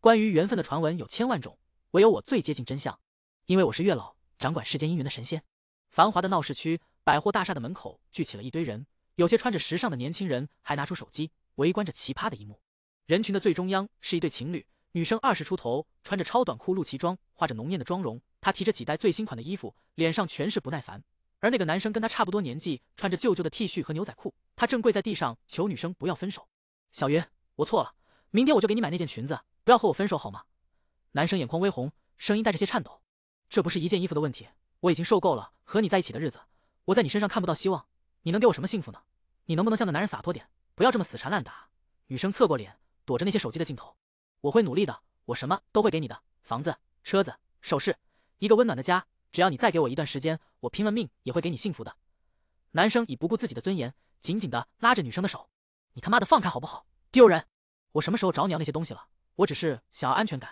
关于缘分的传闻有千万种，唯有我最接近真相，因为我是月老，掌管世间姻缘的神仙。繁华的闹市区，百货大厦的门口聚起了一堆人，有些穿着时尚的年轻人还拿出手机围观着奇葩的一幕。人群的最中央是一对情侣，女生二十出头，穿着超短裤露脐装，画着浓艳的妆容，她提着几袋最新款的衣服，脸上全是不耐烦。而那个男生跟她差不多年纪，穿着旧旧的 T 恤和牛仔裤，他正跪在地上求女生不要分手：“小云，我错了，明天我就给你买那件裙子。”不要和我分手好吗？男生眼眶微红，声音带着些颤抖。这不是一件衣服的问题，我已经受够了和你在一起的日子。我在你身上看不到希望，你能给我什么幸福呢？你能不能像个男人洒脱点？不要这么死缠烂打。女生侧过脸，躲着那些手机的镜头。我会努力的，我什么都会给你的。房子、车子、首饰，一个温暖的家。只要你再给我一段时间，我拼了命也会给你幸福的。男生已不顾自己的尊严，紧紧的拉着女生的手。你他妈的放开好不好？丢人！我什么时候找你要那些东西了？我只是想要安全感，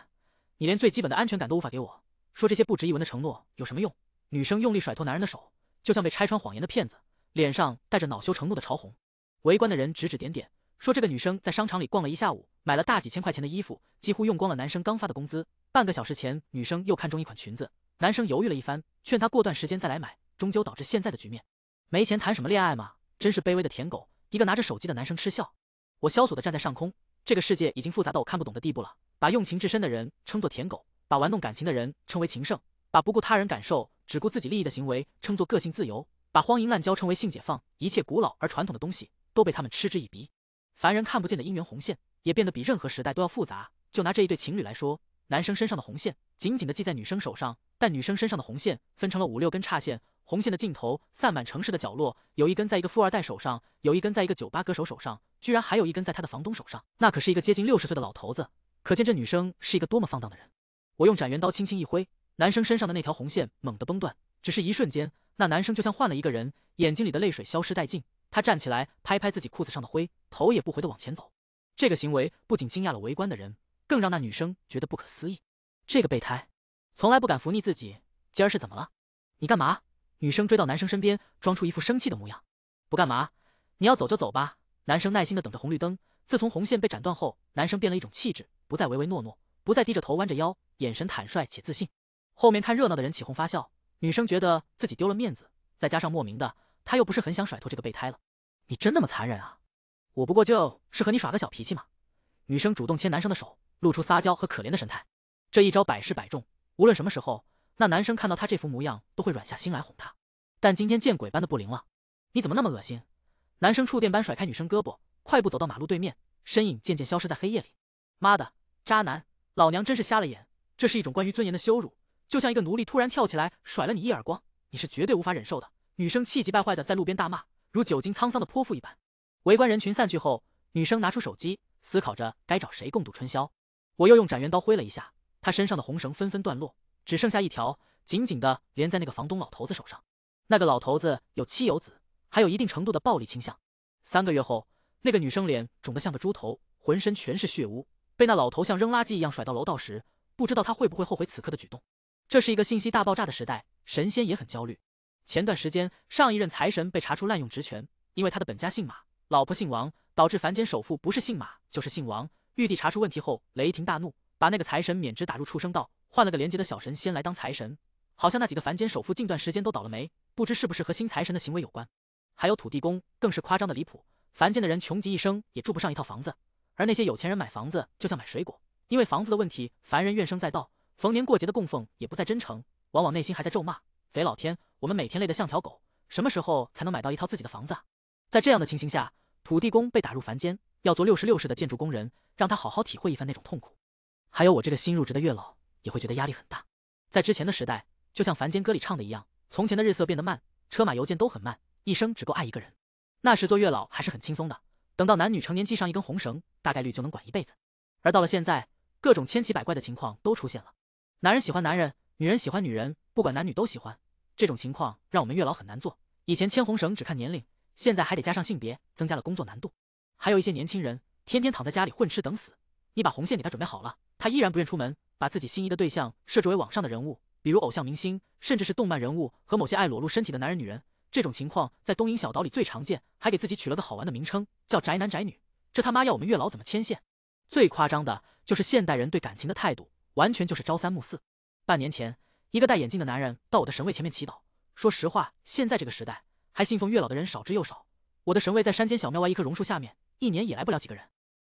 你连最基本的安全感都无法给我说这些不值一文的承诺有什么用？女生用力甩脱男人的手，就像被拆穿谎言的骗子，脸上带着恼羞成怒的潮红。围观的人指指点点，说这个女生在商场里逛了一下午，买了大几千块钱的衣服，几乎用光了男生刚发的工资。半个小时前，女生又看中一款裙子，男生犹豫了一番，劝她过段时间再来买，终究导致现在的局面。没钱谈什么恋爱嘛，真是卑微的舔狗。一个拿着手机的男生嗤笑。我萧索的站在上空。这个世界已经复杂到我看不懂的地步了。把用情至深的人称作舔狗，把玩弄感情的人称为情圣，把不顾他人感受只顾自己利益的行为称作个性自由，把荒淫滥交称为性解放。一切古老而传统的东西都被他们嗤之以鼻。凡人看不见的姻缘红线也变得比任何时代都要复杂。就拿这一对情侣来说，男生身上的红线紧紧的系在女生手上，但女生身上的红线分成了五六根岔线，红线的尽头散满城市的角落，有一根在一个富二代手上，有一根在一个酒吧歌手手上。居然还有一根在他的房东手上，那可是一个接近六十岁的老头子，可见这女生是一个多么放荡的人。我用斩元刀轻轻一挥，男生身上的那条红线猛地崩断，只是一瞬间，那男生就像换了一个人，眼睛里的泪水消失殆尽。他站起来，拍拍自己裤子上的灰，头也不回的往前走。这个行为不仅惊讶了围观的人，更让那女生觉得不可思议。这个备胎，从来不敢服逆自己，今儿是怎么了？你干嘛？女生追到男生身边，装出一副生气的模样。不干嘛，你要走就走吧。男生耐心的等着红绿灯。自从红线被斩断后，男生变了一种气质，不再唯唯诺诺，不再低着头弯着腰，眼神坦率且自信。后面看热闹的人起哄发笑，女生觉得自己丢了面子，再加上莫名的，她又不是很想甩脱这个备胎了。你真那么残忍啊！我不过就是和你耍个小脾气嘛。女生主动牵男生的手，露出撒娇和可怜的神态。这一招百试百中，无论什么时候，那男生看到她这副模样都会软下心来哄她。但今天见鬼般的不灵了，你怎么那么恶心？男生触电般甩开女生胳膊，快步走到马路对面，身影渐渐消失在黑夜里。妈的，渣男！老娘真是瞎了眼！这是一种关于尊严的羞辱，就像一个奴隶突然跳起来甩了你一耳光，你是绝对无法忍受的。女生气急败坏的在路边大骂，如久经沧桑的泼妇一般。围观人群散去后，女生拿出手机，思考着该找谁共度春宵。我又用斩元刀挥了一下，她身上的红绳纷纷断落，只剩下一条紧紧的连在那个房东老头子手上。那个老头子有妻有子。还有一定程度的暴力倾向。三个月后，那个女生脸肿得像个猪头，浑身全是血污，被那老头像扔垃圾一样甩到楼道时，不知道她会不会后悔此刻的举动。这是一个信息大爆炸的时代，神仙也很焦虑。前段时间，上一任财神被查出滥用职权，因为他的本家姓马，老婆姓王，导致凡间首富不是姓马就是姓王。玉帝查出问题后，雷霆大怒，把那个财神免职，打入畜生道，换了个廉洁的小神仙来当财神。好像那几个凡间首富近段时间都倒了霉，不知是不是和新财神的行为有关。还有土地公更是夸张的离谱，凡间的人穷极一生也住不上一套房子，而那些有钱人买房子就像买水果，因为房子的问题，凡人怨声载道，逢年过节的供奉也不再真诚，往往内心还在咒骂：贼老天，我们每天累得像条狗，什么时候才能买到一套自己的房子？啊？在这样的情形下，土地公被打入凡间，要做六十六世的建筑工人，让他好好体会一番那种痛苦。还有我这个新入职的月老，也会觉得压力很大。在之前的时代，就像凡间歌里唱的一样：从前的日色变得慢，车马邮件都很慢。一生只够爱一个人，那时做月老还是很轻松的。等到男女成年，系上一根红绳，大概率就能管一辈子。而到了现在，各种千奇百怪的情况都出现了：男人喜欢男人，女人喜欢女人，不管男女都喜欢。这种情况让我们月老很难做。以前牵红绳只看年龄，现在还得加上性别，增加了工作难度。还有一些年轻人天天躺在家里混吃等死，你把红线给他准备好了，他依然不愿出门，把自己心仪的对象设置为网上的人物，比如偶像明星，甚至是动漫人物和某些爱裸露身体的男人、女人。这种情况在东瀛小岛里最常见，还给自己取了个好玩的名称，叫宅男宅女。这他妈要我们月老怎么牵线？最夸张的就是现代人对感情的态度，完全就是朝三暮四。半年前，一个戴眼镜的男人到我的神位前面祈祷。说实话，现在这个时代还信奉月老的人少之又少。我的神位在山间小庙外一棵榕树下面，一年也来不了几个人。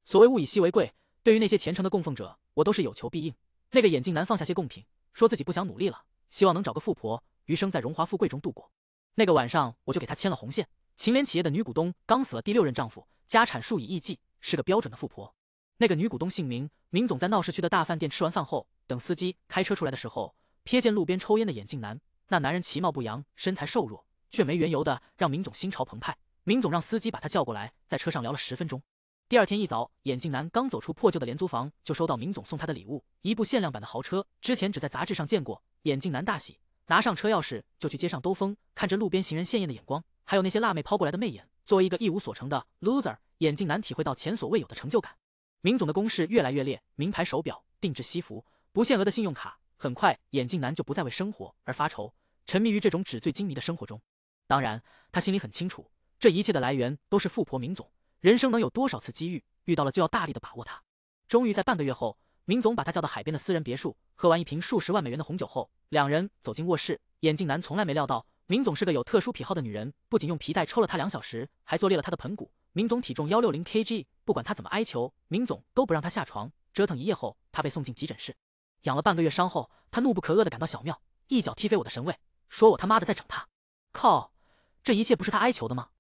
所谓物以稀为贵，对于那些虔诚的供奉者，我都是有求必应。那个眼镜男放下些贡品，说自己不想努力了，希望能找个富婆，余生在荣华富贵中度过。那个晚上，我就给他牵了红线。秦联企业的女股东刚死了第六任丈夫，家产数以亿计，是个标准的富婆。那个女股东姓名，明总在闹市区的大饭店吃完饭后，等司机开车出来的时候，瞥见路边抽烟的眼镜男。那男人其貌不扬，身材瘦弱，却没缘由的让明总心潮澎湃。明总让司机把他叫过来，在车上聊了十分钟。第二天一早，眼镜男刚走出破旧的廉租房，就收到明总送他的礼物——一部限量版的豪车。之前只在杂志上见过，眼镜男大喜。拿上车钥匙就去街上兜风，看着路边行人羡艳的眼光，还有那些辣妹抛过来的媚眼，作为一个一无所成的 loser，眼镜男体会到前所未有的成就感。明总的攻势越来越烈，名牌手表、定制西服、不限额的信用卡，很快眼镜男就不再为生活而发愁，沉迷于这种纸醉金迷的生活中。当然，他心里很清楚，这一切的来源都是富婆明总。人生能有多少次机遇？遇到了就要大力的把握它。终于在半个月后。明总把他叫到海边的私人别墅，喝完一瓶数十万美元的红酒后，两人走进卧室。眼镜男从来没料到明总是个有特殊癖好的女人，不仅用皮带抽了他两小时，还做裂了他的盆骨。明总体重幺六零 kg，不管他怎么哀求，明总都不让他下床。折腾一夜后，他被送进急诊室，养了半个月伤后，他怒不可遏的赶到小庙，一脚踢飞我的神位，说我他妈的在整他。靠，这一切不是他哀求的吗？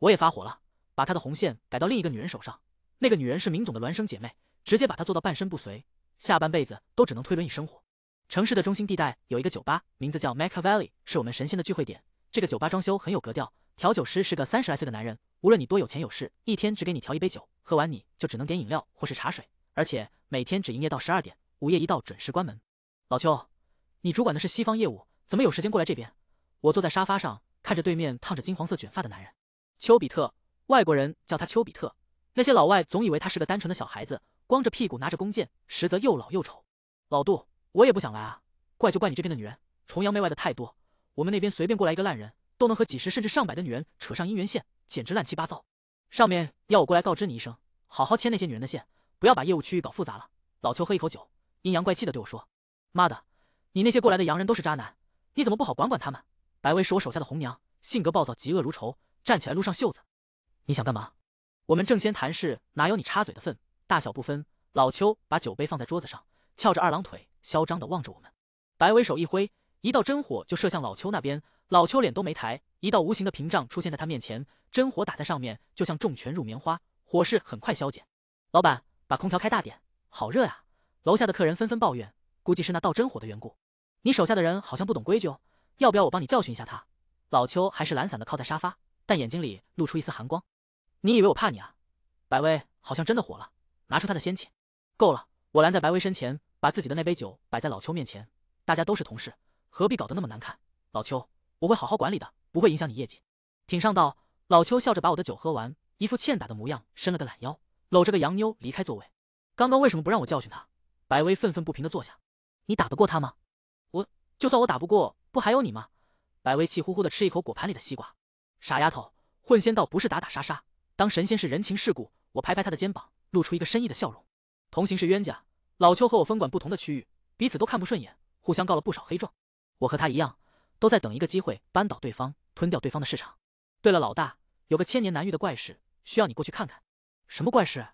我也发火了，把他的红线改到另一个女人手上。那个女人是明总的孪生姐妹。直接把他做到半身不遂，下半辈子都只能推轮椅生活。城市的中心地带有一个酒吧，名字叫 Maca Valley，是我们神仙的聚会点。这个酒吧装修很有格调，调酒师是个三十来岁的男人。无论你多有钱有势，一天只给你调一杯酒，喝完你就只能点饮料或是茶水，而且每天只营业到十二点，午夜一到准时关门。老邱，你主管的是西方业务，怎么有时间过来这边？我坐在沙发上，看着对面烫着金黄色卷发的男人，丘比特。外国人叫他丘比特，那些老外总以为他是个单纯的小孩子。光着屁股拿着弓箭，实则又老又丑。老杜，我也不想来啊，怪就怪你这边的女人崇洋媚外的太多。我们那边随便过来一个烂人，都能和几十甚至上百的女人扯上姻缘线，简直乱七八糟。上面要我过来告知你一声，好好牵那些女人的线，不要把业务区域搞复杂了。老邱喝一口酒，阴阳怪气的对我说：“妈的，你那些过来的洋人都是渣男，你怎么不好管管他们？”白薇是我手下的红娘，性格暴躁，嫉恶如仇。站起来撸上袖子，你想干嘛？我们正先谈事，哪有你插嘴的份？大小不分，老邱把酒杯放在桌子上，翘着二郎腿，嚣张的望着我们。白威手一挥，一道真火就射向老邱那边。老邱脸都没抬，一道无形的屏障出现在他面前，真火打在上面，就像重拳入棉花，火势很快消减。老板，把空调开大点，好热呀！楼下的客人纷纷抱怨，估计是那道真火的缘故。你手下的人好像不懂规矩哦，要不要我帮你教训一下他？老邱还是懒散的靠在沙发，但眼睛里露出一丝寒光。你以为我怕你啊？白威好像真的火了。拿出他的仙气，够了！我拦在白薇身前，把自己的那杯酒摆在老邱面前。大家都是同事，何必搞得那么难看？老邱，我会好好管理的，不会影响你业绩。挺上道。老邱笑着把我的酒喝完，一副欠打的模样，伸了个懒腰，搂着个洋妞离开座位。刚刚为什么不让我教训他？白薇愤愤不平地坐下。你打得过他吗？我就算我打不过，不还有你吗？白薇气呼呼地吃一口果盘里的西瓜。傻丫头，混仙道不是打打杀杀，当神仙是人情世故。我拍拍他的肩膀。露出一个深意的笑容。同行是冤家，老邱和我分管不同的区域，彼此都看不顺眼，互相告了不少黑状。我和他一样，都在等一个机会扳倒对方，吞掉对方的市场。对了，老大，有个千年难遇的怪事，需要你过去看看。什么怪事？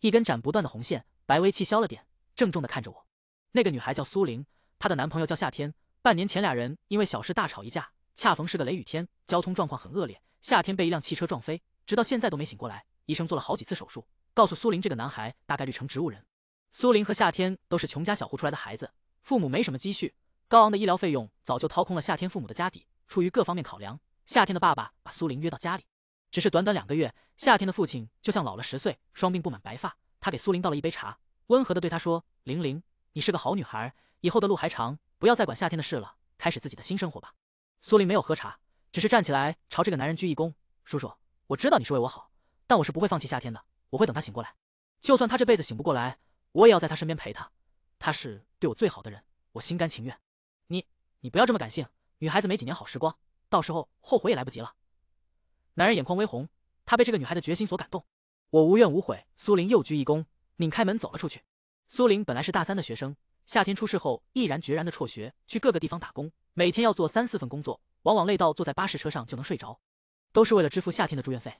一根斩不断的红线。白薇气消了点，郑重的看着我。那个女孩叫苏玲，她的男朋友叫夏天。半年前，俩人因为小事大吵一架，恰逢是个雷雨天，交通状况很恶劣，夏天被一辆汽车撞飞，直到现在都没醒过来，医生做了好几次手术。告诉苏林，这个男孩大概率成植物人。苏林和夏天都是穷家小户出来的孩子，父母没什么积蓄，高昂的医疗费用早就掏空了夏天父母的家底。出于各方面考量，夏天的爸爸把苏林约到家里。只是短短两个月，夏天的父亲就像老了十岁，双鬓布满白发。他给苏林倒了一杯茶，温和地对他说：“玲玲，你是个好女孩，以后的路还长，不要再管夏天的事了，开始自己的新生活吧。”苏林没有喝茶，只是站起来朝这个男人鞠一躬：“叔叔，我知道你是为我好，但我是不会放弃夏天的。”我会等他醒过来，就算他这辈子醒不过来，我也要在他身边陪他。他是对我最好的人，我心甘情愿。你，你不要这么感性，女孩子没几年好时光，到时候后悔也来不及了。男人眼眶微红，他被这个女孩的决心所感动。我无怨无悔。苏林又鞠一躬，拧开门走了出去。苏林本来是大三的学生，夏天出事后，毅然决然的辍学，去各个地方打工，每天要做三四份工作，往往累到坐在巴士车上就能睡着，都是为了支付夏天的住院费。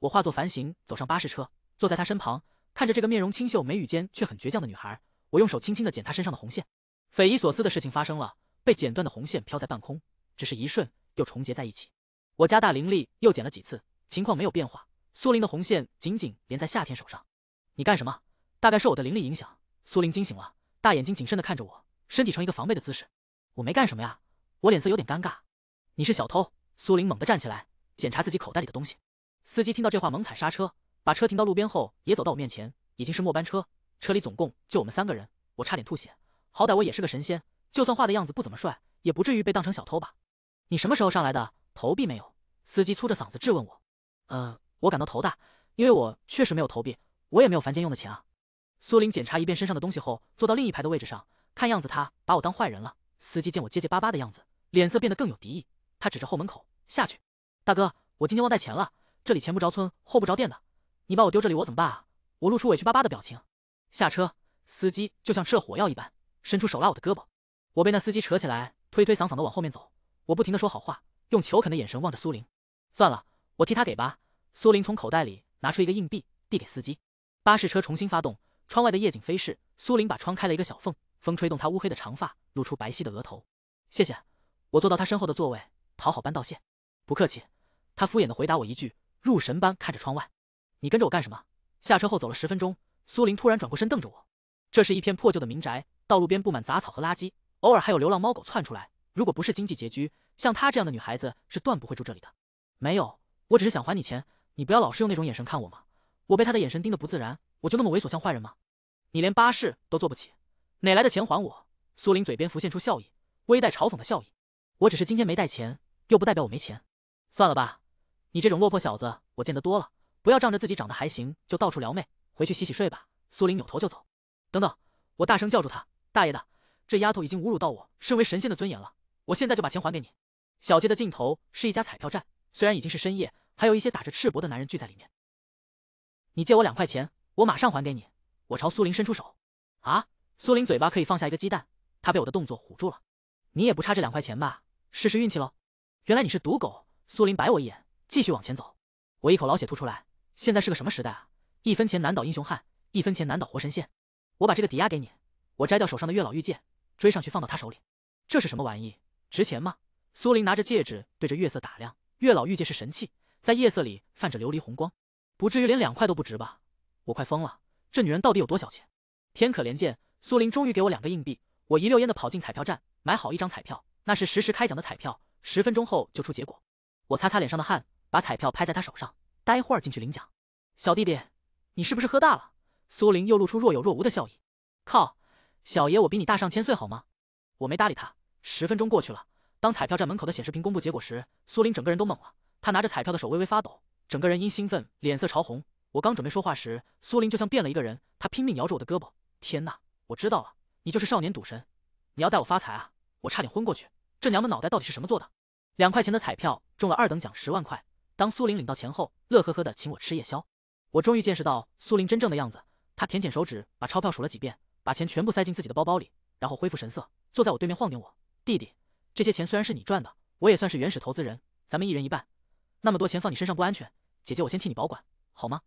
我化作凡形，走上巴士车。坐在他身旁，看着这个面容清秀、眉宇间却很倔强的女孩，我用手轻轻的剪她身上的红线。匪夷所思的事情发生了，被剪断的红线飘在半空，只是一瞬又重叠在一起。我加大灵力，又剪了几次，情况没有变化。苏林的红线紧紧连在夏天手上。你干什么？大概受我的灵力影响，苏林惊醒了，大眼睛谨慎地看着我，身体呈一个防备的姿势。我没干什么呀，我脸色有点尴尬。你是小偷？苏林猛地站起来，检查自己口袋里的东西。司机听到这话猛踩刹车。把车停到路边后，也走到我面前。已经是末班车，车里总共就我们三个人，我差点吐血。好歹我也是个神仙，就算画的样子不怎么帅，也不至于被当成小偷吧？你什么时候上来的？投币没有？司机粗着嗓子质问我。呃，我感到头大，因为我确实没有投币，我也没有凡间用的钱啊。苏林检查一遍身上的东西后，坐到另一排的位置上。看样子他把我当坏人了。司机见我结结巴巴的样子，脸色变得更有敌意。他指着后门口，下去。大哥，我今天忘带钱了，这里前不着村后不着店的。你把我丢这里，我怎么办啊？我露出委屈巴巴的表情。下车，司机就像吃了火药一般，伸出手拉我的胳膊。我被那司机扯起来，推推搡搡的往后面走。我不停的说好话，用求肯的眼神望着苏林。算了，我替他给吧。苏林从口袋里拿出一个硬币，递给司机。巴士车重新发动，窗外的夜景飞逝。苏林把窗开了一个小缝，风吹动她乌黑的长发，露出白皙的额头。谢谢。我坐到他身后的座位，讨好般道谢。不客气。他敷衍的回答我一句，入神般看着窗外。你跟着我干什么？下车后走了十分钟，苏林突然转过身瞪着我。这是一片破旧的民宅，道路边布满杂草和垃圾，偶尔还有流浪猫狗窜出来。如果不是经济拮据，像她这样的女孩子是断不会住这里的。没有，我只是想还你钱。你不要老是用那种眼神看我嘛。我被她的眼神盯得不自然。我就那么猥琐像坏人吗？你连巴士都坐不起，哪来的钱还我？苏林嘴边浮现出笑意，微带嘲讽的笑意。我只是今天没带钱，又不代表我没钱。算了吧，你这种落魄小子我见得多了。不要仗着自己长得还行就到处撩妹，回去洗洗睡吧。苏林扭头就走。等等，我大声叫住他。大爷的，这丫头已经侮辱到我身为神仙的尊严了。我现在就把钱还给你。小街的尽头是一家彩票站，虽然已经是深夜，还有一些打着赤膊的男人聚在里面。你借我两块钱，我马上还给你。我朝苏林伸出手。啊！苏林嘴巴可以放下一个鸡蛋，她被我的动作唬住了。你也不差这两块钱吧？试试运气喽。原来你是赌狗。苏林白我一眼，继续往前走。我一口老血吐出来。现在是个什么时代啊？一分钱难倒英雄汉，一分钱难倒活神仙。我把这个抵押给你，我摘掉手上的月老玉戒，追上去放到他手里。这是什么玩意？值钱吗？苏林拿着戒指对着月色打量，月老玉戒是神器，在夜色里泛着琉璃红光，不至于连两块都不值吧？我快疯了，这女人到底有多小钱？天可怜见，苏林终于给我两个硬币，我一溜烟的跑进彩票站，买好一张彩票，那是实时开奖的彩票，十分钟后就出结果。我擦擦脸上的汗，把彩票拍在他手上。待会儿进去领奖，小弟弟，你是不是喝大了？苏林又露出若有若无的笑意。靠，小爷我比你大上千岁好吗？我没搭理他。十分钟过去了，当彩票站门口的显示屏公布结果时，苏林整个人都懵了。他拿着彩票的手微微发抖，整个人因兴奋脸色潮红。我刚准备说话时，苏林就像变了一个人，她拼命摇着我的胳膊。天哪，我知道了，你就是少年赌神，你要带我发财啊！我差点昏过去，这娘们脑袋到底是什么做的？两块钱的彩票中了二等奖十万块。当苏林领到钱后，乐呵呵的请我吃夜宵。我终于见识到苏林真正的样子。他舔舔手指，把钞票数了几遍，把钱全部塞进自己的包包里，然后恢复神色，坐在我对面晃点我。弟弟，这些钱虽然是你赚的，我也算是原始投资人，咱们一人一半。那么多钱放你身上不安全，姐姐我先替你保管，好吗？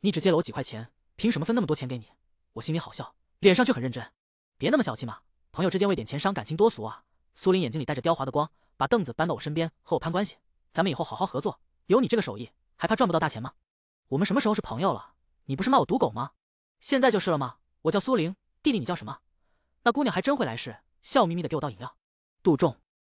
你只借了我几块钱，凭什么分那么多钱给你？我心里好笑，脸上却很认真。别那么小气嘛，朋友之间为点钱伤感情多俗啊！苏林眼睛里带着雕花的光，把凳子搬到我身边，和我攀关系。咱们以后好好合作。有你这个手艺，还怕赚不到大钱吗？我们什么时候是朋友了？你不是骂我赌狗吗？现在就是了吗？我叫苏玲，弟弟你叫什么？那姑娘还真会来事，笑眯眯的给我倒饮料。杜仲，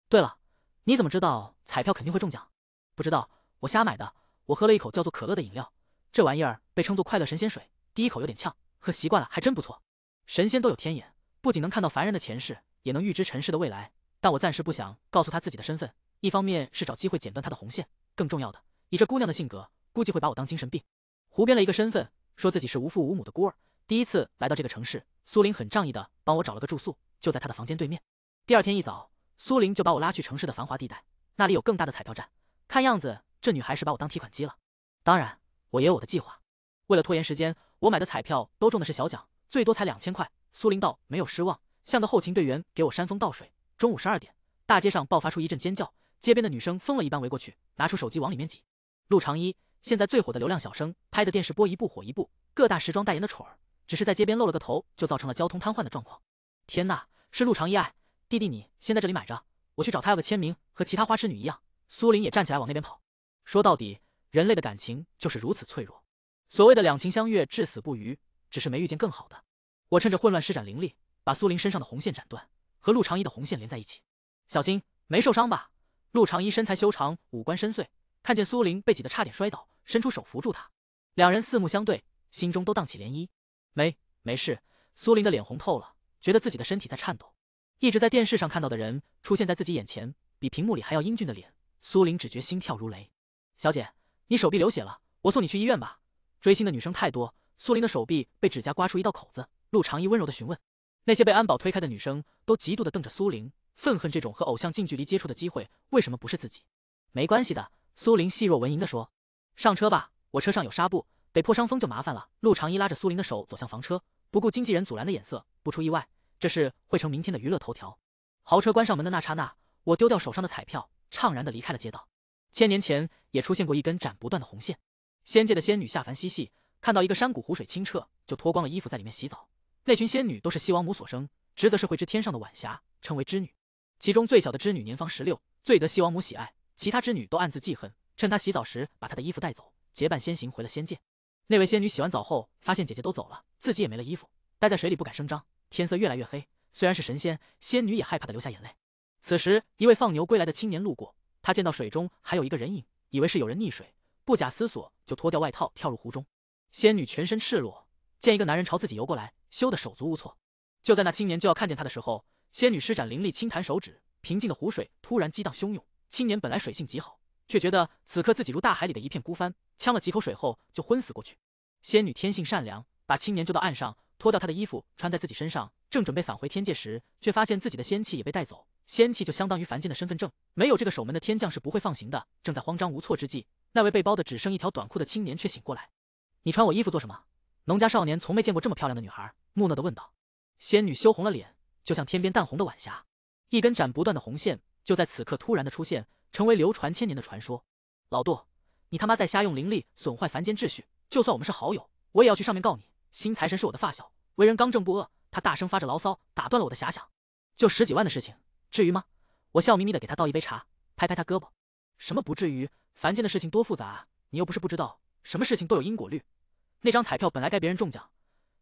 对了，你怎么知道彩票肯定会中奖？不知道，我瞎买的。我喝了一口叫做可乐的饮料，这玩意儿被称作快乐神仙水。第一口有点呛，喝习惯了还真不错。神仙都有天眼，不仅能看到凡人的前世，也能预知尘世的未来。但我暂时不想告诉他自己的身份，一方面是找机会剪断他的红线。更重要的，以这姑娘的性格，估计会把我当精神病，胡编了一个身份，说自己是无父无母的孤儿，第一次来到这个城市，苏林很仗义的帮我找了个住宿，就在他的房间对面。第二天一早，苏林就把我拉去城市的繁华地带，那里有更大的彩票站，看样子这女孩是把我当提款机了。当然，我也有我的计划。为了拖延时间，我买的彩票都中的是小奖，最多才两千块。苏林倒没有失望，像个后勤队员给我扇风倒水。中午十二点，大街上爆发出一阵尖叫。街边的女生疯了一般围过去，拿出手机往里面挤。陆长一现在最火的流量小生，拍的电视播一部火一部，各大时装代言的宠儿。只是在街边露了个头，就造成了交通瘫痪的状况。天呐，是陆长一爱弟弟，你先在这里买着，我去找他要个签名，和其他花痴女一样。苏林也站起来往那边跑。说到底，人类的感情就是如此脆弱。所谓的两情相悦，至死不渝，只是没遇见更好的。我趁着混乱施展灵力，把苏林身上的红线斩断，和陆长一的红线连在一起。小心，没受伤吧？陆长一身材修长，五官深邃，看见苏林被挤得差点摔倒，伸出手扶住她。两人四目相对，心中都荡起涟漪。没没事，苏林的脸红透了，觉得自己的身体在颤抖。一直在电视上看到的人出现在自己眼前，比屏幕里还要英俊的脸，苏林只觉心跳如雷。小姐，你手臂流血了，我送你去医院吧。追星的女生太多，苏林的手臂被指甲刮出一道口子，陆长一温柔的询问。那些被安保推开的女生都嫉妒的瞪着苏林。愤恨这种和偶像近距离接触的机会，为什么不是自己？没关系的，苏林细若蚊蝇地说：“上车吧，我车上有纱布，被破伤风就麻烦了。”陆长一拉着苏林的手走向房车，不顾经纪人阻拦的眼色。不出意外，这事会成明天的娱乐头条。豪车关上门的那刹那，我丢掉手上的彩票，怅然地离开了街道。千年前也出现过一根斩不断的红线，仙界的仙女下凡嬉戏，看到一个山谷湖水清澈，就脱光了衣服在里面洗澡。那群仙女都是西王母所生，职责是会知天上的晚霞，称为织女。其中最小的织女年方十六，最得西王母喜爱，其他织女都暗自记恨，趁她洗澡时把她的衣服带走，结伴先行回了仙界。那位仙女洗完澡后，发现姐姐都走了，自己也没了衣服，待在水里不敢声张。天色越来越黑，虽然是神仙，仙女也害怕的流下眼泪。此时，一位放牛归来的青年路过，他见到水中还有一个人影，以为是有人溺水，不假思索就脱掉外套跳入湖中。仙女全身赤裸，见一个男人朝自己游过来，羞得手足无措。就在那青年就要看见她的时候。仙女施展灵力，轻弹手指，平静的湖水突然激荡汹涌。青年本来水性极好，却觉得此刻自己如大海里的一片孤帆。呛了几口水后，就昏死过去。仙女天性善良，把青年救到岸上，脱掉他的衣服穿在自己身上，正准备返回天界时，却发现自己的仙气也被带走。仙气就相当于凡间的身份证，没有这个，守门的天将是不会放行的。正在慌张无措之际，那位被包的只剩一条短裤的青年却醒过来：“你穿我衣服做什么？”农家少年从没见过这么漂亮的女孩，木讷的问道。仙女羞红了脸。就像天边淡红的晚霞，一根斩不断的红线就在此刻突然的出现，成为流传千年的传说。老杜，你他妈在瞎用灵力损坏凡间秩序，就算我们是好友，我也要去上面告你。新财神是我的发小，为人刚正不阿。他大声发着牢骚，打断了我的遐想。就十几万的事情，至于吗？我笑眯眯的给他倒一杯茶，拍拍他胳膊。什么不至于？凡间的事情多复杂，你又不是不知道，什么事情都有因果律。那张彩票本来该别人中奖，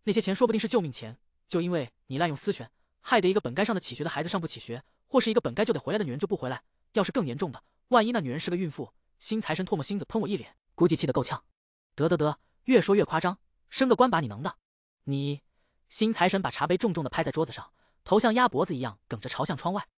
那些钱说不定是救命钱，就因为你滥用私权。害得一个本该上的起学的孩子上不起学，或是一个本该就得回来的女人就不回来。要是更严重的，万一那女人是个孕妇，新财神唾沫星子喷我一脸，估计气得够呛。得得得，越说越夸张，升个官把你能的？你新财神把茶杯重重的拍在桌子上，头像鸭脖子一样梗着，朝向窗外。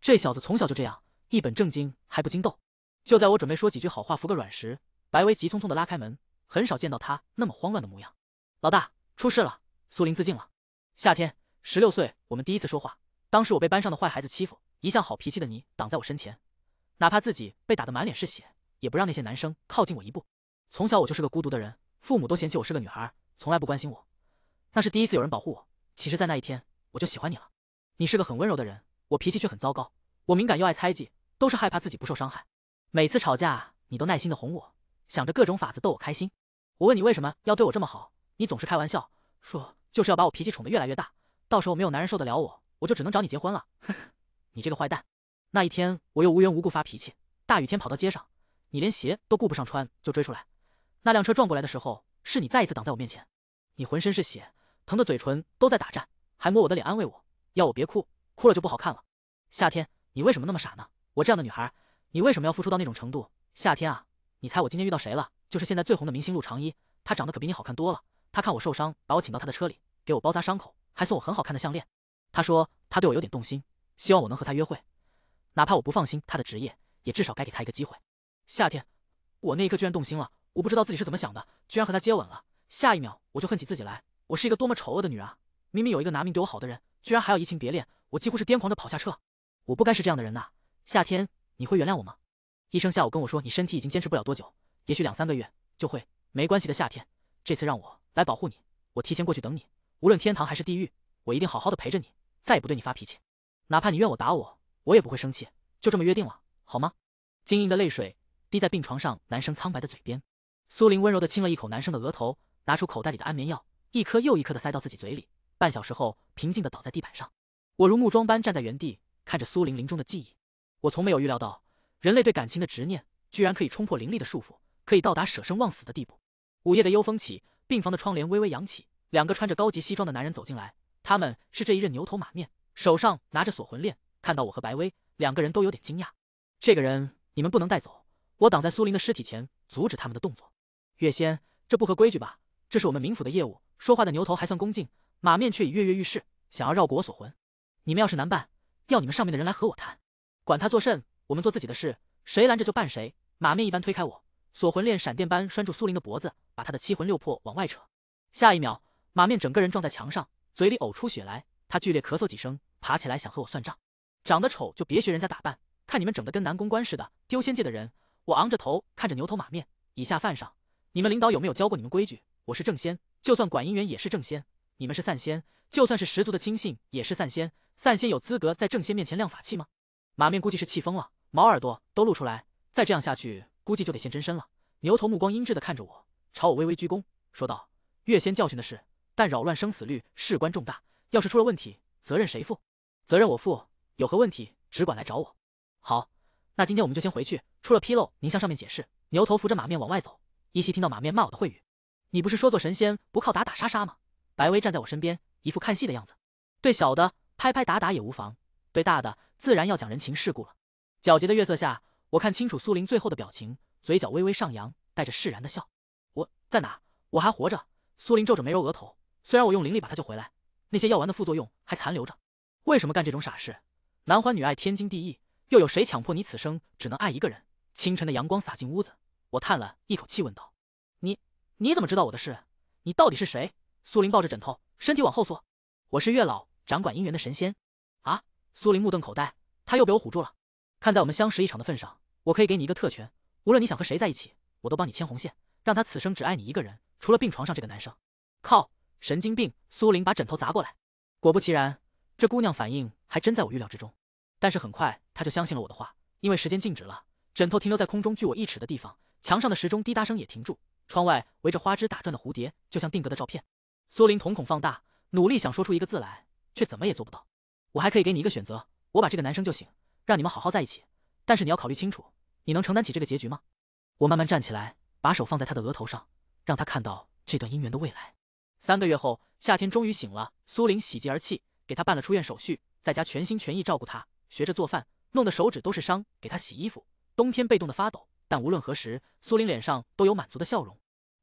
这小子从小就这样，一本正经还不经逗。就在我准备说几句好话服个软时，白薇急匆匆的拉开门，很少见到他那么慌乱的模样。老大，出事了，苏林自尽了，夏天。十六岁，我们第一次说话。当时我被班上的坏孩子欺负，一向好脾气的你挡在我身前，哪怕自己被打得满脸是血，也不让那些男生靠近我一步。从小我就是个孤独的人，父母都嫌弃我是个女孩，从来不关心我。那是第一次有人保护我。其实，在那一天，我就喜欢你了。你是个很温柔的人，我脾气却很糟糕。我敏感又爱猜忌，都是害怕自己不受伤害。每次吵架，你都耐心的哄我，想着各种法子逗我开心。我问你为什么要对我这么好，你总是开玩笑说，就是要把我脾气宠得越来越大。到时候没有男人受得了我，我就只能找你结婚了。呵呵，你这个坏蛋。那一天我又无缘无故发脾气，大雨天跑到街上，你连鞋都顾不上穿就追出来。那辆车撞过来的时候，是你再一次挡在我面前。你浑身是血，疼得嘴唇都在打颤，还摸我的脸安慰我，要我别哭，哭了就不好看了。夏天，你为什么那么傻呢？我这样的女孩，你为什么要付出到那种程度？夏天啊，你猜我今天遇到谁了？就是现在最红的明星陆长一，他长得可比你好看多了。他看我受伤，把我请到他的车里，给我包扎伤口。还送我很好看的项链，他说他对我有点动心，希望我能和他约会，哪怕我不放心他的职业，也至少该给他一个机会。夏天，我那一刻居然动心了，我不知道自己是怎么想的，居然和他接吻了。下一秒我就恨起自己来，我是一个多么丑恶的女人啊！明明有一个拿命对我好的人，居然还要移情别恋，我几乎是癫狂的跑下车。我不该是这样的人呐，夏天，你会原谅我吗？医生下午跟我说你身体已经坚持不了多久，也许两三个月就会没关系的。夏天，这次让我来保护你，我提前过去等你。无论天堂还是地狱，我一定好好的陪着你，再也不对你发脾气。哪怕你怨我打我，我也不会生气。就这么约定了，好吗？晶莹的泪水滴在病床上男生苍白的嘴边，苏玲温柔的亲了一口男生的额头，拿出口袋里的安眠药，一颗又一颗的塞到自己嘴里。半小时后，平静的倒在地板上。我如木桩般站在原地，看着苏玲临终的记忆。我从没有预料到，人类对感情的执念，居然可以冲破灵力的束缚，可以到达舍生忘死的地步。午夜的幽风起，病房的窗帘微微扬起。两个穿着高级西装的男人走进来，他们是这一任牛头马面，手上拿着锁魂链。看到我和白薇两个人都有点惊讶。这个人你们不能带走，我挡在苏林的尸体前，阻止他们的动作。月仙，这不合规矩吧？这是我们冥府的业务。说话的牛头还算恭敬，马面却已跃跃欲试，想要绕过我锁魂。你们要是难办，要你们上面的人来和我谈。管他做甚，我们做自己的事，谁拦着就办谁。马面一般推开我，锁魂链闪电般拴住苏林的脖子，把他的七魂六魄往外扯。下一秒。马面整个人撞在墙上，嘴里呕出血来。他剧烈咳嗽几声，爬起来想和我算账。长得丑就别学人家打扮，看你们整得跟男公关似的，丢仙界的人！我昂着头看着牛头马面，以下犯上！你们领导有没有教过你们规矩？我是正仙，就算管姻缘也是正仙。你们是散仙，就算是十足的亲信也是散仙。散仙有资格在正仙面前亮法器吗？马面估计是气疯了，毛耳朵都露出来。再这样下去，估计就得现真身了。牛头目光阴鸷的看着我，朝我微微鞠躬，说道：“月仙教训的是。”但扰乱生死率事关重大，要是出了问题，责任谁负？责任我负，有何问题只管来找我。好，那今天我们就先回去，出了纰漏您向上面解释。牛头扶着马面往外走，依稀听到马面骂我的秽语：“你不是说做神仙不靠打打杀杀吗？”白薇站在我身边，一副看戏的样子。对小的拍拍打打也无妨，对大的自然要讲人情世故了。皎洁的月色下，我看清楚苏林最后的表情，嘴角微微上扬，带着释然的笑。我在哪？我还活着。苏林皱着眉揉额头。虽然我用灵力把他救回来，那些药丸的副作用还残留着。为什么干这种傻事？男欢女爱天经地义，又有谁强迫你此生只能爱一个人？清晨的阳光洒进屋子，我叹了一口气，问道：“你你怎么知道我的事？你到底是谁？”苏林抱着枕头，身体往后缩。我是月老，掌管姻缘的神仙。啊！苏林目瞪口呆，他又被我唬住了。看在我们相识一场的份上，我可以给你一个特权：无论你想和谁在一起，我都帮你牵红线，让他此生只爱你一个人，除了病床上这个男生。靠！神经病！苏林把枕头砸过来，果不其然，这姑娘反应还真在我预料之中。但是很快，她就相信了我的话，因为时间静止了，枕头停留在空中距我一尺的地方，墙上的时钟滴答声也停住，窗外围着花枝打转的蝴蝶就像定格的照片。苏林瞳孔放大，努力想说出一个字来，却怎么也做不到。我还可以给你一个选择，我把这个男生救醒，让你们好好在一起，但是你要考虑清楚，你能承担起这个结局吗？我慢慢站起来，把手放在他的额头上，让他看到这段姻缘的未来。三个月后，夏天终于醒了。苏林喜极而泣，给他办了出院手续，在家全心全意照顾他，学着做饭，弄得手指都是伤。给他洗衣服，冬天被冻得发抖，但无论何时，苏林脸上都有满足的笑容。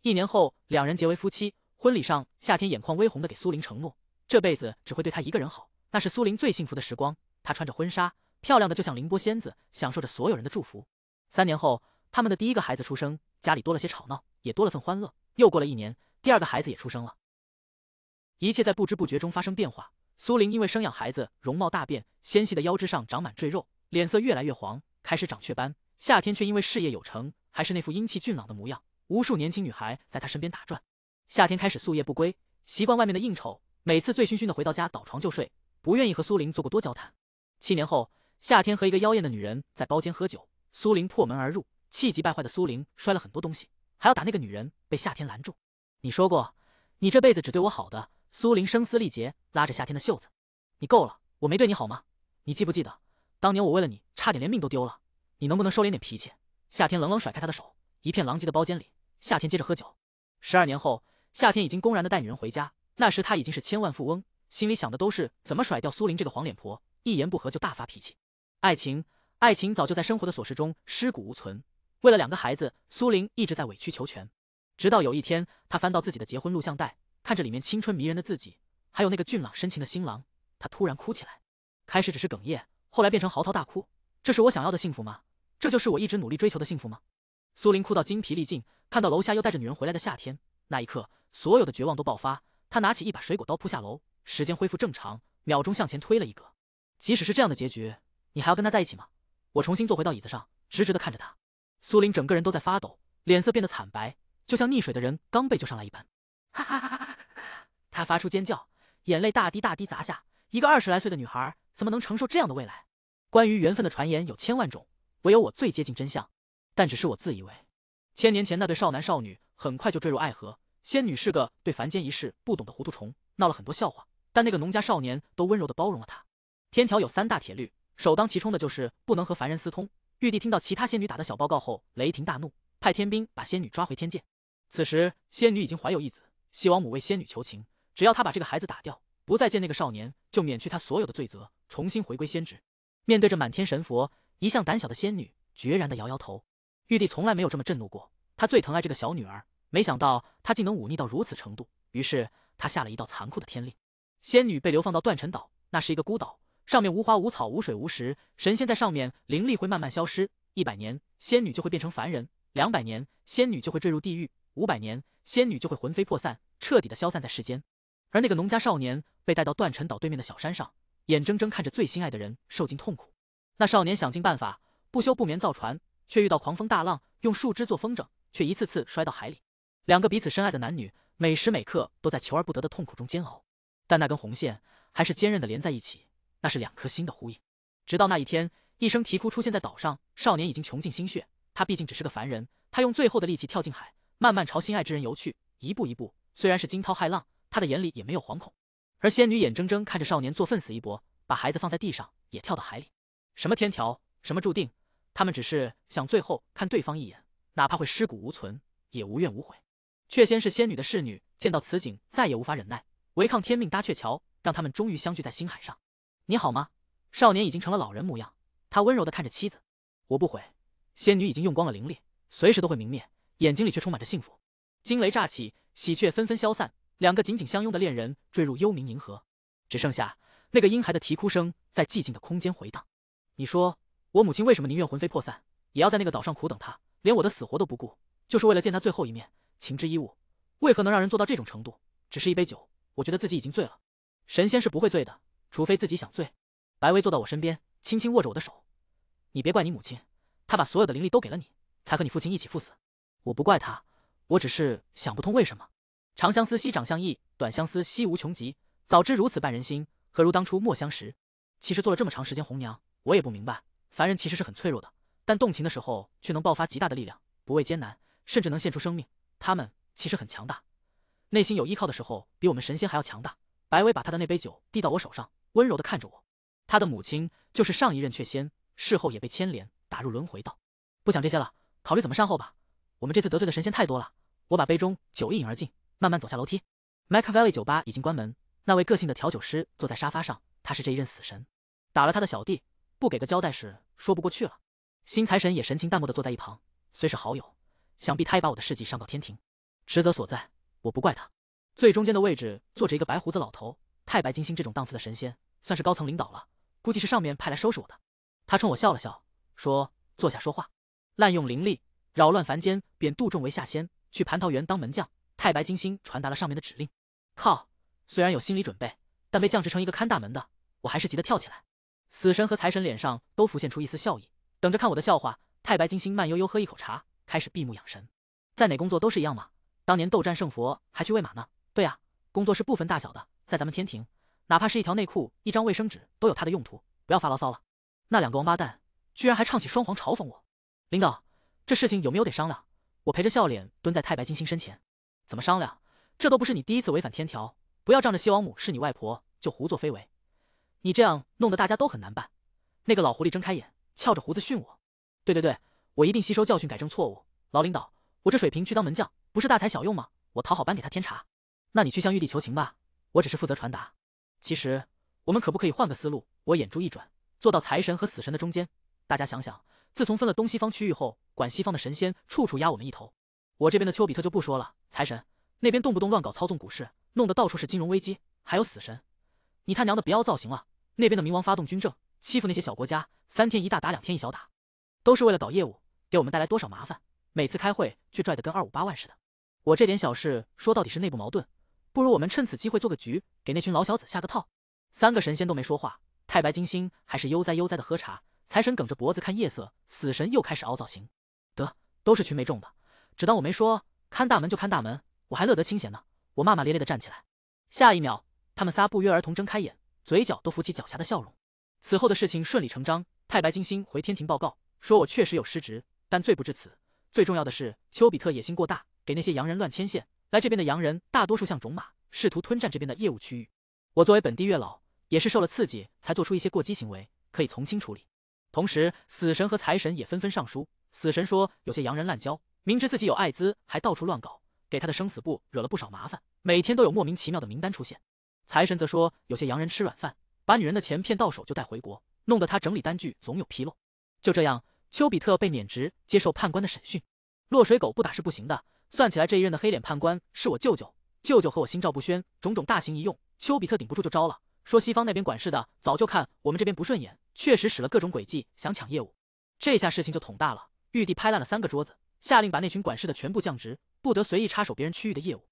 一年后，两人结为夫妻。婚礼上，夏天眼眶微红的给苏林承诺，这辈子只会对他一个人好。那是苏林最幸福的时光。她穿着婚纱，漂亮的就像凌波仙子，享受着所有人的祝福。三年后，他们的第一个孩子出生，家里多了些吵闹，也多了份欢乐。又过了一年，第二个孩子也出生了。一切在不知不觉中发生变化。苏林因为生养孩子，容貌大变，纤细的腰肢上长满赘肉，脸色越来越黄，开始长雀斑。夏天却因为事业有成，还是那副英气俊朗的模样，无数年轻女孩在他身边打转。夏天开始宿夜不归，习惯外面的应酬，每次醉醺醺的回到家倒床就睡，不愿意和苏林做过多交谈。七年后，夏天和一个妖艳的女人在包间喝酒，苏林破门而入，气急败坏的苏林摔了很多东西，还要打那个女人，被夏天拦住。你说过，你这辈子只对我好的。苏林声嘶力竭，拉着夏天的袖子：“你够了，我没对你好吗？你记不记得，当年我为了你差点连命都丢了？你能不能收敛点脾气？”夏天冷冷甩开他的手，一片狼藉的包间里，夏天接着喝酒。十二年后，夏天已经公然的带女人回家，那时他已经是千万富翁，心里想的都是怎么甩掉苏林这个黄脸婆，一言不合就大发脾气。爱情，爱情早就在生活的琐事中尸骨无存。为了两个孩子，苏林一直在委曲求全，直到有一天，他翻到自己的结婚录像带。看着里面青春迷人的自己，还有那个俊朗深情的新郎，他突然哭起来。开始只是哽咽，后来变成嚎啕大哭。这是我想要的幸福吗？这就是我一直努力追求的幸福吗？苏林哭到精疲力尽，看到楼下又带着女人回来的夏天，那一刻所有的绝望都爆发。他拿起一把水果刀扑下楼。时间恢复正常，秒钟向前推了一格。即使是这样的结局，你还要跟他在一起吗？我重新坐回到椅子上，直直的看着他。苏林整个人都在发抖，脸色变得惨白，就像溺水的人刚被救上来一般。哈哈哈哈。她发出尖叫，眼泪大滴大滴砸下。一个二十来岁的女孩怎么能承受这样的未来？关于缘分的传言有千万种，唯有我最接近真相，但只是我自以为。千年前那对少男少女很快就坠入爱河，仙女是个对凡间一事不懂的糊涂虫，闹了很多笑话，但那个农家少年都温柔的包容了她。天条有三大铁律，首当其冲的就是不能和凡人私通。玉帝听到其他仙女打的小报告后，雷霆大怒，派天兵把仙女抓回天界。此时仙女已经怀有一子，西王母为仙女求情。只要他把这个孩子打掉，不再见那个少年，就免去他所有的罪责，重新回归仙职。面对着满天神佛，一向胆小的仙女决然的摇摇头。玉帝从来没有这么震怒过，他最疼爱这个小女儿，没想到她竟能忤逆到如此程度。于是他下了一道残酷的天令：仙女被流放到断尘岛，那是一个孤岛，上面无花无草无水无石，神仙在上面灵力会慢慢消失，一百年仙女就会变成凡人，两百年仙女就会坠入地狱，五百年仙女就会魂飞魄散，彻底的消散在世间。而那个农家少年被带到断尘岛对面的小山上，眼睁睁看着最心爱的人受尽痛苦。那少年想尽办法，不休不眠造船，却遇到狂风大浪；用树枝做风筝，却一次次摔到海里。两个彼此深爱的男女，每时每刻都在求而不得的痛苦中煎熬。但那根红线还是坚韧的连在一起，那是两颗心的呼应。直到那一天，一声啼哭出现在岛上，少年已经穷尽心血。他毕竟只是个凡人，他用最后的力气跳进海，慢慢朝心爱之人游去，一步一步，虽然是惊涛骇浪。他的眼里也没有惶恐，而仙女眼睁睁看着少年做奋死一搏，把孩子放在地上，也跳到海里。什么天条，什么注定，他们只是想最后看对方一眼，哪怕会尸骨无存，也无怨无悔。却先是仙女的侍女，见到此景再也无法忍耐，违抗天命搭鹊桥，让他们终于相聚在星海上。你好吗？少年已经成了老人模样，他温柔的看着妻子，我不悔。仙女已经用光了灵力，随时都会明灭，眼睛里却充满着幸福。惊雷乍起，喜鹊纷纷消散。两个紧紧相拥的恋人坠入幽冥银河，只剩下那个婴孩的啼哭声在寂静的空间回荡。你说，我母亲为什么宁愿魂飞魄散，也要在那个岛上苦等他，连我的死活都不顾，就是为了见他最后一面？情之一物，为何能让人做到这种程度？只是一杯酒，我觉得自己已经醉了。神仙是不会醉的，除非自己想醉。白薇坐到我身边，轻轻握着我的手：“你别怪你母亲，她把所有的灵力都给了你，才和你父亲一起赴死。我不怪她，我只是想不通为什么。”长相思兮长相忆，短相思兮无穷极。早知如此绊人心，何如当初莫相识？其实做了这么长时间红娘，我也不明白，凡人其实是很脆弱的，但动情的时候却能爆发极大的力量，不畏艰难，甚至能献出生命。他们其实很强大，内心有依靠的时候，比我们神仙还要强大。白薇把他的那杯酒递到我手上，温柔地看着我。他的母亲就是上一任却仙，事后也被牵连打入轮回道。不想这些了，考虑怎么善后吧。我们这次得罪的神仙太多了，我把杯中酒一饮而尽。慢慢走下楼梯，Mac Valley 酒吧已经关门。那位个性的调酒师坐在沙发上，他是这一任死神，打了他的小弟，不给个交代是说不过去了。新财神也神情淡漠的坐在一旁，虽是好友，想必他也把我的事迹上到天庭，职责所在，我不怪他。最中间的位置坐着一个白胡子老头，太白金星这种档次的神仙，算是高层领导了，估计是上面派来收拾我的。他冲我笑了笑，说：“坐下说话，滥用灵力，扰乱凡间，贬杜仲为下仙，去蟠桃园当门将。”太白金星传达了上面的指令。靠，虽然有心理准备，但被降职成一个看大门的，我还是急得跳起来。死神和财神脸上都浮现出一丝笑意，等着看我的笑话。太白金星慢悠悠喝一口茶，开始闭目养神。在哪工作都是一样吗？当年斗战胜佛还去喂马呢。对呀，工作是不分大小的。在咱们天庭，哪怕是一条内裤、一张卫生纸，都有它的用途。不要发牢骚了。那两个王八蛋居然还唱起双簧嘲讽我。领导，这事情有没有得商量？我陪着笑脸蹲在太白金星身前。怎么商量？这都不是你第一次违反天条，不要仗着西王母是你外婆就胡作非为。你这样弄得大家都很难办。那个老狐狸睁开眼，翘着胡子训我：“对对对，我一定吸收教训，改正错误。”老领导，我这水平去当门将，不是大材小用吗？我讨好班给他添茶。那你去向玉帝求情吧，我只是负责传达。其实我们可不可以换个思路？我眼珠一转，坐到财神和死神的中间。大家想想，自从分了东西方区域后，管西方的神仙处处压我们一头。我这边的丘比特就不说了，财神那边动不动乱搞操纵股市，弄得到处是金融危机。还有死神，你他娘的别凹造型了，那边的冥王发动军政，欺负那些小国家，三天一大打，两天一小打，都是为了搞业务，给我们带来多少麻烦？每次开会却拽得跟二五八万似的。我这点小事说到底是内部矛盾，不如我们趁此机会做个局，给那群老小子下个套。三个神仙都没说话，太白金星还是悠哉悠哉的喝茶，财神梗着脖子看夜色，死神又开始凹造型，得都是群没种的。只当我没说，看大门就看大门，我还乐得清闲呢。我骂骂咧咧的站起来，下一秒，他们仨不约而同睁开眼，嘴角都浮起狡黠的笑容。此后的事情顺理成章。太白金星回天庭报告，说我确实有失职，但罪不至此。最重要的是，丘比特野心过大，给那些洋人乱牵线。来这边的洋人大多数像种马，试图吞占这边的业务区域。我作为本地月老，也是受了刺激，才做出一些过激行为，可以从轻处理。同时，死神和财神也纷纷上书。死神说有些洋人滥交。明知自己有艾滋还到处乱搞，给他的生死簿惹了不少麻烦。每天都有莫名其妙的名单出现。财神则说，有些洋人吃软饭，把女人的钱骗到手就带回国，弄得他整理单据总有纰漏。就这样，丘比特被免职，接受判官的审讯。落水狗不打是不行的。算起来，这一任的黑脸判官是我舅舅，舅舅和我心照不宣。种种大刑一用，丘比特顶不住就招了，说西方那边管事的早就看我们这边不顺眼，确实使了各种诡计想抢业务。这下事情就捅大了，玉帝拍烂了三个桌子。下令把那群管事的全部降职，不得随意插手别人区域的业务。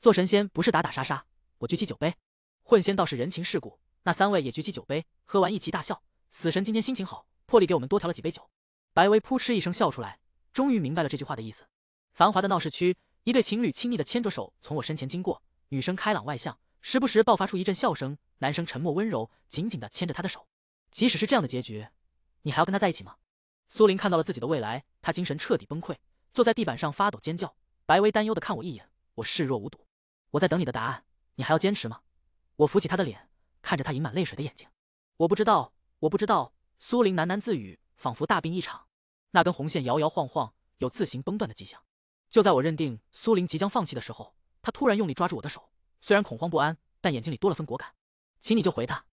做神仙不是打打杀杀。我举起酒杯，混仙倒是人情世故。那三位也举起酒杯，喝完一齐大笑。死神今天心情好，破例给我们多调了几杯酒。白薇扑哧一声笑出来，终于明白了这句话的意思。繁华的闹市区，一对情侣亲密的牵着手从我身前经过。女生开朗外向，时不时爆发出一阵笑声。男生沉默温柔，紧紧的牵着她的手。即使是这样的结局，你还要跟他在一起吗？苏林看到了自己的未来，他精神彻底崩溃。坐在地板上发抖尖叫，白薇担忧地看我一眼，我视若无睹。我在等你的答案，你还要坚持吗？我扶起她的脸，看着她盈满泪水的眼睛。我不知道，我不知道。苏林喃喃自语，仿佛大病一场。那根红线摇摇晃晃，有自行崩断的迹象。就在我认定苏林即将放弃的时候，他突然用力抓住我的手，虽然恐慌不安，但眼睛里多了分果敢。请你就回他，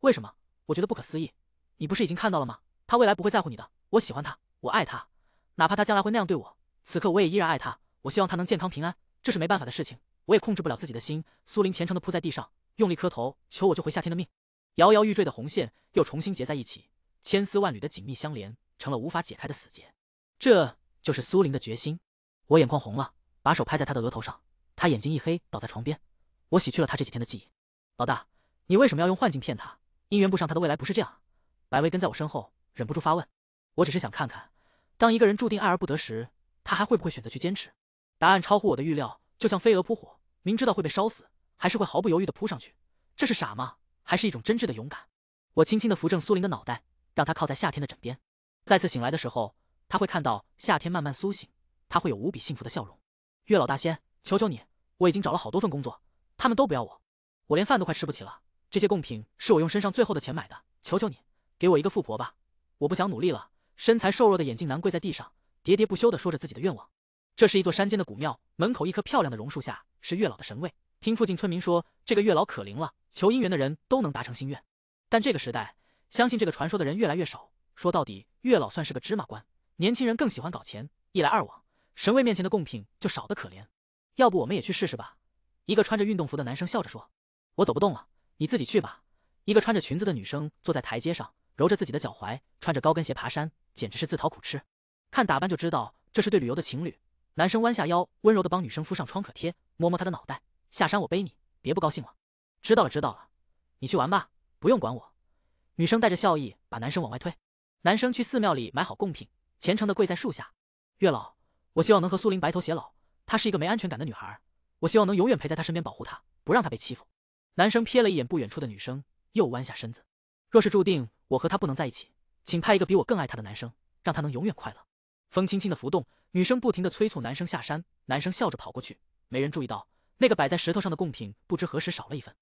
为什么？我觉得不可思议。你不是已经看到了吗？他未来不会在乎你的。我喜欢他，我爱他，哪怕他将来会那样对我。此刻我也依然爱他，我希望他能健康平安。这是没办法的事情，我也控制不了自己的心。苏林虔诚的扑在地上，用力磕头求我救回夏天的命。摇摇欲坠的红线又重新结在一起，千丝万缕的紧密相连，成了无法解开的死结。这就是苏林的决心。我眼眶红了，把手拍在他的额头上，他眼睛一黑，倒在床边。我洗去了他这几天的记忆。老大，你为什么要用幻境骗他？姻缘不上，他的未来不是这样白薇跟在我身后，忍不住发问。我只是想看看，当一个人注定爱而不得时。他还会不会选择去坚持？答案超乎我的预料，就像飞蛾扑火，明知道会被烧死，还是会毫不犹豫地扑上去。这是傻吗？还是一种真挚的勇敢？我轻轻地扶正苏林的脑袋，让他靠在夏天的枕边。再次醒来的时候，他会看到夏天慢慢苏醒，他会有无比幸福的笑容。月老大仙，求求你，我已经找了好多份工作，他们都不要我，我连饭都快吃不起了。这些贡品是我用身上最后的钱买的，求求你，给我一个富婆吧，我不想努力了。身材瘦弱的眼镜男跪在地上。喋喋不休地说着自己的愿望。这是一座山间的古庙，门口一棵漂亮的榕树下是月老的神位。听附近村民说，这个月老可灵了，求姻缘的人都能达成心愿。但这个时代，相信这个传说的人越来越少。说到底，月老算是个芝麻官，年轻人更喜欢搞钱，一来二往，神位面前的贡品就少得可怜。要不我们也去试试吧？一个穿着运动服的男生笑着说：“我走不动了，你自己去吧。”一个穿着裙子的女生坐在台阶上，揉着自己的脚踝，穿着高跟鞋爬山，简直是自讨苦吃。看打扮就知道这是对旅游的情侣，男生弯下腰，温柔的帮女生敷上创可贴，摸摸她的脑袋。下山我背你，别不高兴了。知道了，知道了。你去玩吧，不用管我。女生带着笑意把男生往外推。男生去寺庙里买好贡品，虔诚的跪在树下。月老，我希望能和苏林白头偕老。她是一个没安全感的女孩，我希望能永远陪在她身边，保护她，不让她被欺负。男生瞥了一眼不远处的女生，又弯下身子。若是注定我和她不能在一起，请派一个比我更爱她的男生，让她能永远快乐。风轻轻地浮动，女生不停地催促男生下山，男生笑着跑过去，没人注意到那个摆在石头上的贡品不知何时少了一份。